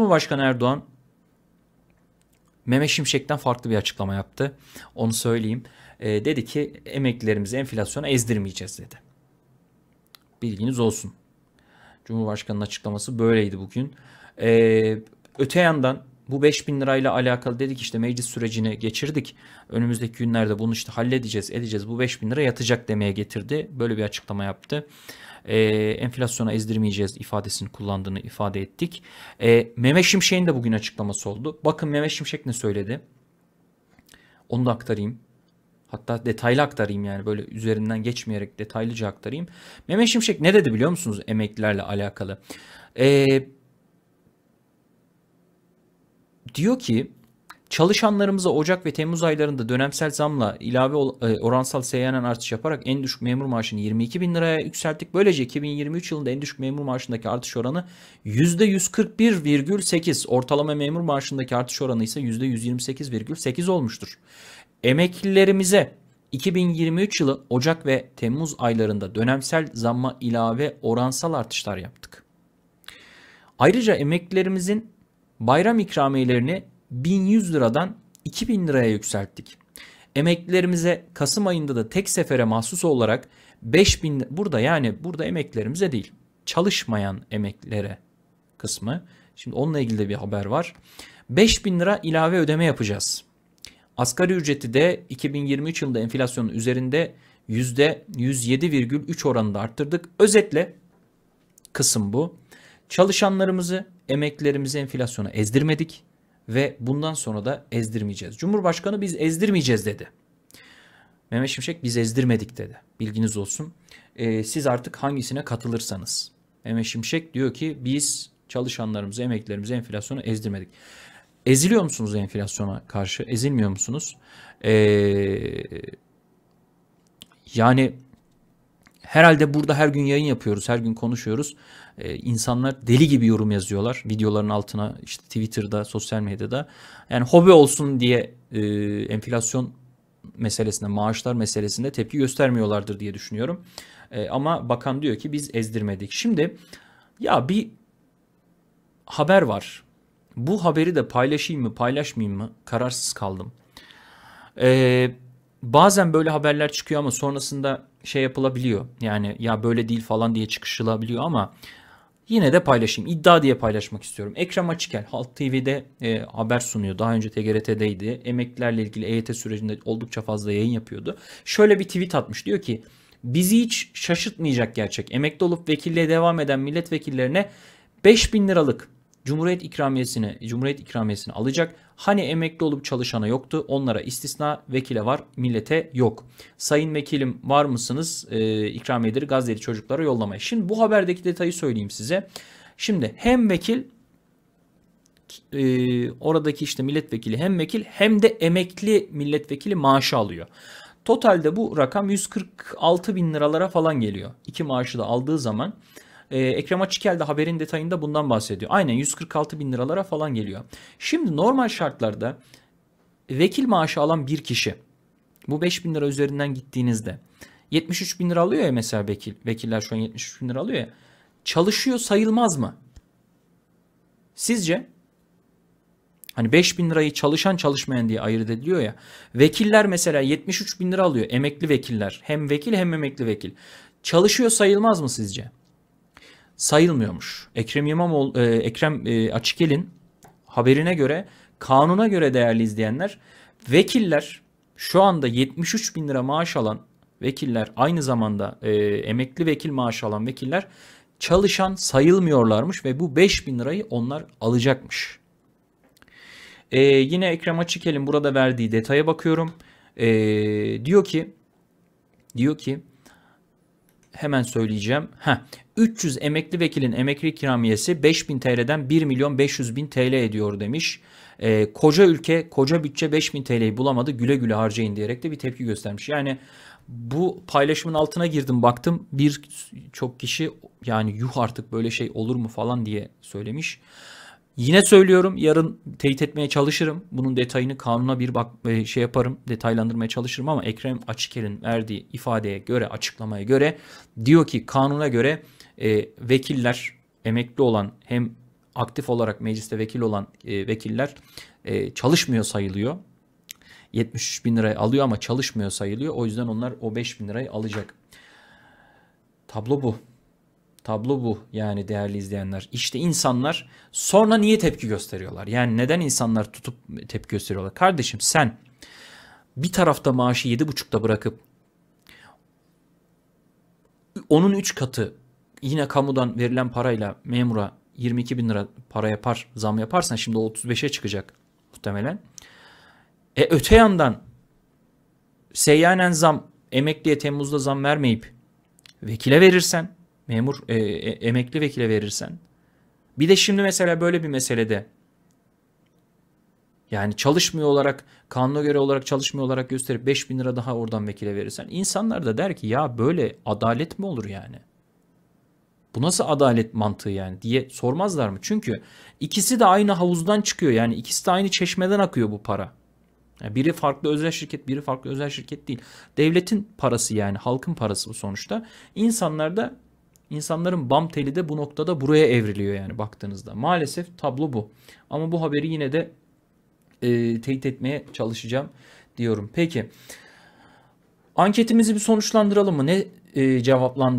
Cumhurbaşkanı Erdoğan Mehmet Şimşek'ten farklı bir açıklama yaptı. Onu söyleyeyim. E, dedi ki emeklilerimizi enflasyona ezdirmeyeceğiz dedi. Bilginiz olsun. Cumhurbaşkanının açıklaması böyleydi bugün. E, öte yandan bu 5000 lirayla alakalı dedik işte meclis sürecini geçirdik. Önümüzdeki günlerde bunu işte halledeceğiz, edeceğiz. Bu 5000 lira yatacak demeye getirdi. Böyle bir açıklama yaptı. Ee, enflasyona ezdirmeyeceğiz ifadesini kullandığını ifade ettik. Ee, Meme Şimşek'in de bugün açıklaması oldu. Bakın Meme Şimşek ne söyledi? Onu da aktarayım. Hatta detaylı aktarayım yani böyle üzerinden geçmeyerek detaylıca aktarayım. Meme Şimşek ne dedi biliyor musunuz emeklilerle alakalı? Eee Diyor ki çalışanlarımıza Ocak ve Temmuz aylarında dönemsel zamla ilave e, oransal seyyanen artış yaparak en düşük memur maaşını 22 bin liraya yükselttik. Böylece 2023 yılında en düşük memur maaşındaki artış oranı %141,8 ortalama memur maaşındaki artış oranı ise %128,8 olmuştur. Emeklilerimize 2023 yılı Ocak ve Temmuz aylarında dönemsel zamma ilave oransal artışlar yaptık. Ayrıca emeklilerimizin bayram ikramiyelerini 1100 liradan 2000 liraya yükselttik. Emeklilerimize Kasım ayında da tek sefere mahsus olarak 5000 burada yani burada emeklilerimize değil çalışmayan emeklilere kısmı. Şimdi onunla ilgili de bir haber var. 5000 lira ilave ödeme yapacağız. Asgari ücreti de 2023 yılında enflasyonun üzerinde %107,3 oranında arttırdık. Özetle kısım bu. Çalışanlarımızı emeklerimizi enflasyona ezdirmedik ve bundan sonra da ezdirmeyeceğiz. Cumhurbaşkanı biz ezdirmeyeceğiz dedi. Mehmet Şimşek biz ezdirmedik dedi. Bilginiz olsun. Ee, siz artık hangisine katılırsanız. Mehmet Şimşek diyor ki biz çalışanlarımızı, emeklerimizi enflasyona ezdirmedik. Eziliyor musunuz enflasyona karşı? Ezilmiyor musunuz? Ee, yani herhalde burada her gün yayın yapıyoruz, her gün konuşuyoruz. Ee, insanlar deli gibi yorum yazıyorlar videoların altına işte Twitter'da, sosyal medyada. Yani hobi olsun diye e, enflasyon meselesinde, maaşlar meselesinde tepki göstermiyorlardır diye düşünüyorum. E, ama bakan diyor ki biz ezdirmedik. Şimdi ya bir haber var. Bu haberi de paylaşayım mı, paylaşmayayım mı? Kararsız kaldım. Eee bazen böyle haberler çıkıyor ama sonrasında şey yapılabiliyor. Yani ya böyle değil falan diye çıkışılabiliyor ama yine de paylaşayım. İddia diye paylaşmak istiyorum. Ekrem Açıkel Halk TV'de e, haber sunuyor. Daha önce TGRT'deydi. Emeklilerle ilgili EYT sürecinde oldukça fazla yayın yapıyordu. Şöyle bir tweet atmış. Diyor ki bizi hiç şaşırtmayacak gerçek. Emekli olup vekilliğe devam eden milletvekillerine 5000 liralık Cumhuriyet ikramiyesini, Cumhuriyet ikramiyesini alacak. Hani emekli olup çalışana yoktu? Onlara istisna, vekile var, millete yok. Sayın vekilim var mısınız? E, ikramiyeleri Gazze'li çocuklara yollamaya. Şimdi bu haberdeki detayı söyleyeyim size. Şimdi hem vekil e, oradaki işte milletvekili hem vekil hem de emekli milletvekili maaşı alıyor. Totalde bu rakam 146 bin liralara falan geliyor. İki maaşı da aldığı zaman e, Ekrem Açıkel de haberin detayında bundan bahsediyor. Aynen 146 bin liralara falan geliyor. Şimdi normal şartlarda vekil maaşı alan bir kişi bu 5 bin lira üzerinden gittiğinizde 73 bin lira alıyor ya mesela vekil. Vekiller şu an 73 bin lira alıyor ya. Çalışıyor sayılmaz mı? Sizce? Hani 5 bin lirayı çalışan çalışmayan diye ayırt ediliyor ya. Vekiller mesela 73 bin lira alıyor emekli vekiller. Hem vekil hem emekli vekil. Çalışıyor sayılmaz mı sizce? sayılmıyormuş. Ekrem İmamoğlu e, Ekrem e, Açıkel'in haberine göre kanuna göre değerli izleyenler vekiller şu anda 73 bin lira maaş alan vekiller aynı zamanda e, emekli vekil maaşı alan vekiller çalışan sayılmıyorlarmış ve bu 5 bin lirayı onlar alacakmış. E, yine Ekrem Açıkel'in burada verdiği detaya bakıyorum. E, diyor ki diyor ki hemen söyleyeceğim. Heh, 300 emekli vekilin emekli ikramiyesi 5000 TL'den 1 milyon 500 bin TL ediyor demiş. Ee, koca ülke koca bütçe 5000 TL'yi bulamadı güle güle harcayın diyerek de bir tepki göstermiş. Yani bu paylaşımın altına girdim baktım bir çok kişi yani yuh artık böyle şey olur mu falan diye söylemiş. Yine söylüyorum yarın teyit etmeye çalışırım. Bunun detayını kanuna bir bak e, şey yaparım detaylandırmaya çalışırım ama Ekrem Açıker'in verdiği ifadeye göre açıklamaya göre diyor ki kanuna göre e, vekiller emekli olan hem aktif olarak mecliste vekil olan e, vekiller e, çalışmıyor sayılıyor. 73 bin lirayı alıyor ama çalışmıyor sayılıyor. O yüzden onlar o 5 bin lirayı alacak. Tablo bu. Tablo bu yani değerli izleyenler. İşte insanlar sonra niye tepki gösteriyorlar? Yani neden insanlar tutup tepki gösteriyorlar? Kardeşim sen bir tarafta maaşı yedi buçukta bırakıp onun üç katı yine kamudan verilen parayla memura 22 bin lira para yapar zam yaparsan şimdi o 35'e çıkacak muhtemelen. E öte yandan seyyanen zam emekliye Temmuz'da zam vermeyip vekile verirsen memur e, e, emekli vekile verirsen. Bir de şimdi mesela böyle bir meselede yani çalışmıyor olarak kanuna göre olarak çalışmıyor olarak gösterip 5 bin lira daha oradan vekile verirsen insanlar da der ki ya böyle adalet mi olur yani? Bu nasıl adalet mantığı yani diye sormazlar mı? Çünkü ikisi de aynı havuzdan çıkıyor yani ikisi de aynı çeşmeden akıyor bu para. Yani biri farklı özel şirket, biri farklı özel şirket değil. Devletin parası yani halkın parası bu sonuçta. İnsanlar da İnsanların bam teli de bu noktada buraya evriliyor yani baktığınızda. Maalesef tablo bu. Ama bu haberi yine de e, teyit etmeye çalışacağım diyorum. Peki anketimizi bir sonuçlandıralım mı? Ne e, cevaplandırma?